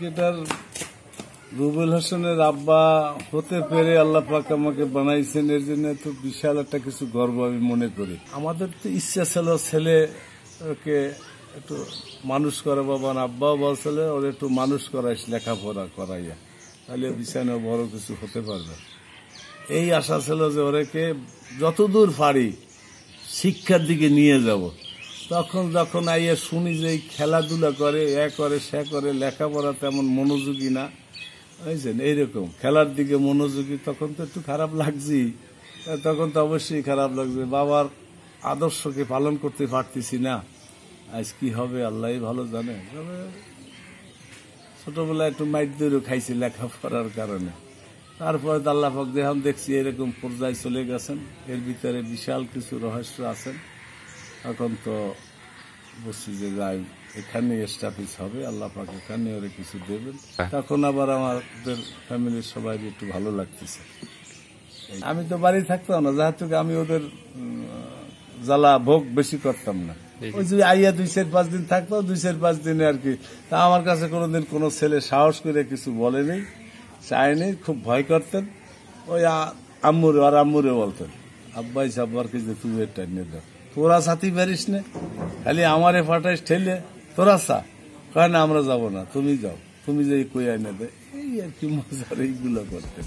Cricketer Rubel হোসেনের আব্বা হতে পেরে আল্লাহ পাক আমাকে বানাইছেন এর জন্য তো বিশাল একটা কিছু গর্ব আমি মনে করি আমাদের তো ইচ্ছা ছিল ছেলে ওকে একটু মানুষ করে বাবা আব্বাও বলছিল ওর একটু মানুষ করাই লেখাপড়া করাইয়া তাহলে বিছানা বড় কিছু হতে পারবে এই আশা ছিল যে ওরেকে যতদূর পারি শিক্ষার দিকে নিয়ে যাব তখন যখন আইয়া শুনি যে খেলাধুলা করে এ করে সে করে লেখাপড়া তেমন মনোযোগী না বুঝছেন এইরকম খেলার দিকে মনোযোগী তখন তো একটু খারাপ লাগছেই তখন তো অবশ্যই খারাপ লাগবে বাবার আদর্শকে পালন করতে পারতেছি না আজ কি হবে আল্লাহ ভালো জানে তবে ছোটবেলায় একটু মাইট দৌড়ও খাইছি লেখাপড়ার কারণে তারপরে আল্লাহ ফক দেহাম দেখছি এরকম পর্যায়ে চলে গেছেন এর ভিতরে বিশাল কিছু রহস্য আছেন এখন তো বুঝছি যে যাই এখানে স্টাফিস হবে আল্লাহ পাক এখানে ওরা কিছু দেবেন হ্যাঁ। তখন আবার আমাদের ফ্যামিলির সবাই একটু ভালো লাগতেছে আমি তো বাড়ি থাকতাম না যাহাতে আমি ওদের জ্বালা ভোগ বেশি করতাম না ওই যে আইয়া দুই চার পাঁচ দিন থাকতো দুই চার পাঁচ দিনে আর কি তা আমার কাছে কোনোদিন কোনো ছেলে সাহস করে কিছু বলেনি চায়নি খুব ভয় করতেন ওই আম্মুরে আর আম্মুরে বলতেন আব্বাই কি যে তুমি এটা নিয়ে দাও তোরা সাথে পারিস না খালি আমারে ফাটাইস ঠেলে তোরা সা কারণ না আমরা যাব না তুমি যাও তুমি যে কই আইনা দেয় এই আর কি মজার এইগুলো করতে